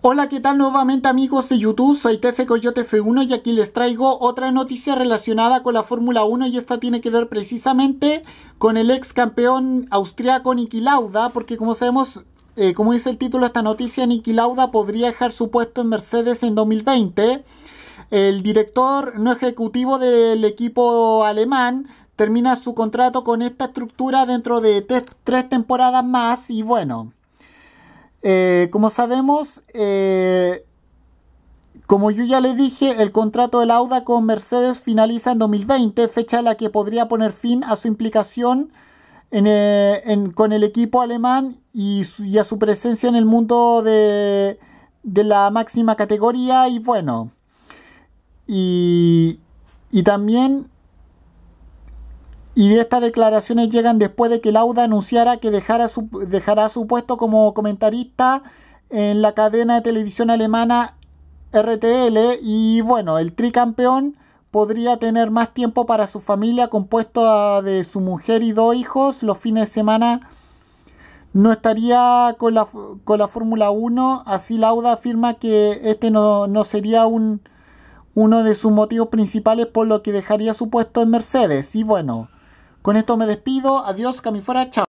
Hola, ¿qué tal nuevamente amigos de YouTube? Soy Tefe Coyote 1 y aquí les traigo otra noticia relacionada con la Fórmula 1 y esta tiene que ver precisamente con el ex campeón austriaco Niki Lauda, porque como sabemos, eh, como dice el título de esta noticia, Niki Lauda podría dejar su puesto en Mercedes en 2020. El director no ejecutivo del equipo alemán termina su contrato con esta estructura dentro de tres temporadas más y bueno. Eh, como sabemos, eh, como yo ya le dije, el contrato del Auda con Mercedes finaliza en 2020, fecha en la que podría poner fin a su implicación eh, con el equipo alemán y, a su presencia en el mundo de, la máxima categoría. Y bueno, y, y también y estas declaraciones llegan después de que Lauda anunciara que su, dejará su puesto como comentarista en la cadena de televisión alemana RTL. Y bueno, el tricampeón podría tener más tiempo para su familia compuesto de su mujer y dos hijos. Los fines de semana no estaría con la, con la Fórmula 1. Así Lauda afirma que este no, no sería un, uno de sus motivos principales por lo que dejaría su puesto en Mercedes. Y bueno. Con esto me despido. Adiós, Camifuera. Chao.